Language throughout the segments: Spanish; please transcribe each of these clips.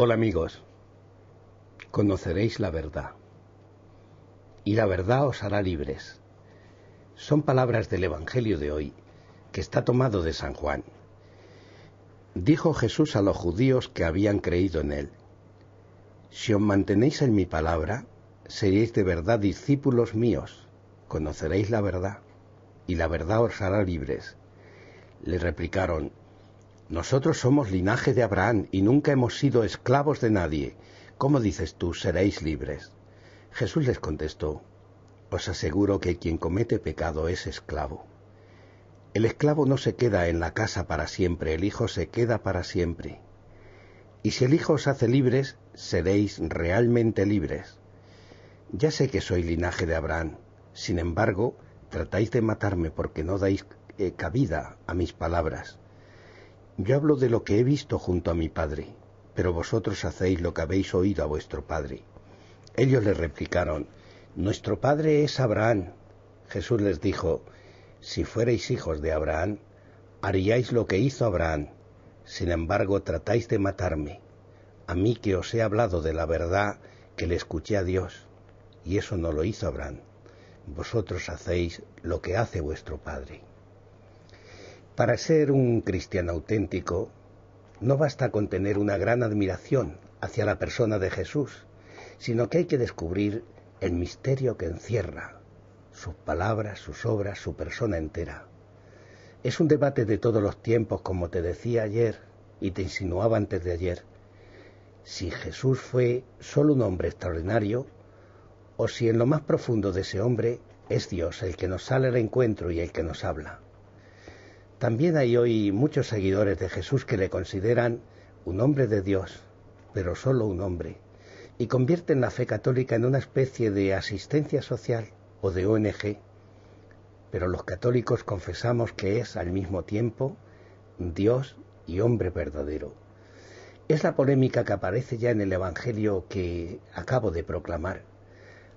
Hola amigos, conoceréis la verdad y la verdad os hará libres. Son palabras del Evangelio de hoy que está tomado de San Juan. Dijo Jesús a los judíos que habían creído en él, Si os mantenéis en mi palabra, seréis de verdad discípulos míos, conoceréis la verdad y la verdad os hará libres. Le replicaron, nosotros somos linaje de Abraham y nunca hemos sido esclavos de nadie. ¿Cómo dices tú, seréis libres? Jesús les contestó, Os aseguro que quien comete pecado es esclavo. El esclavo no se queda en la casa para siempre, el Hijo se queda para siempre. Y si el Hijo os hace libres, seréis realmente libres. Ya sé que soy linaje de Abraham, sin embargo, tratáis de matarme porque no dais eh, cabida a mis palabras. Yo hablo de lo que he visto junto a mi padre, pero vosotros hacéis lo que habéis oído a vuestro padre. Ellos le replicaron, Nuestro padre es Abraham. Jesús les dijo, Si fuerais hijos de Abraham, haríais lo que hizo Abraham. Sin embargo, tratáis de matarme, a mí que os he hablado de la verdad que le escuché a Dios, y eso no lo hizo Abraham. Vosotros hacéis lo que hace vuestro Padre. Para ser un cristiano auténtico, no basta con tener una gran admiración hacia la persona de Jesús, sino que hay que descubrir el misterio que encierra, sus palabras, sus obras, su persona entera. Es un debate de todos los tiempos, como te decía ayer y te insinuaba antes de ayer, si Jesús fue solo un hombre extraordinario, o si en lo más profundo de ese hombre es Dios el que nos sale al encuentro y el que nos habla. También hay hoy muchos seguidores de Jesús que le consideran un hombre de Dios, pero solo un hombre, y convierten la fe católica en una especie de asistencia social o de ONG. Pero los católicos confesamos que es al mismo tiempo Dios y hombre verdadero. Es la polémica que aparece ya en el Evangelio que acabo de proclamar.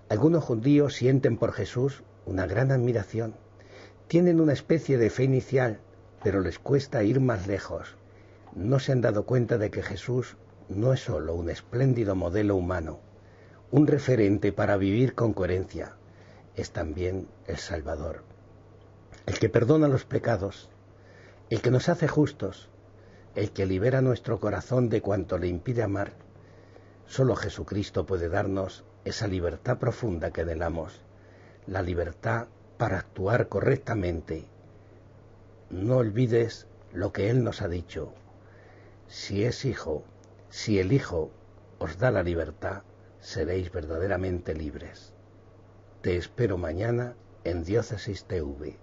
Algunos judíos sienten por Jesús una gran admiración, tienen una especie de fe inicial pero les cuesta ir más lejos. No se han dado cuenta de que Jesús no es solo un espléndido modelo humano, un referente para vivir con coherencia, es también el Salvador, el que perdona los pecados, el que nos hace justos, el que libera nuestro corazón de cuanto le impide amar. Solo Jesucristo puede darnos esa libertad profunda que anhelamos, la libertad para actuar correctamente no olvides lo que Él nos ha dicho. Si es hijo, si el hijo os da la libertad, seréis verdaderamente libres. Te espero mañana en Diócesis TV.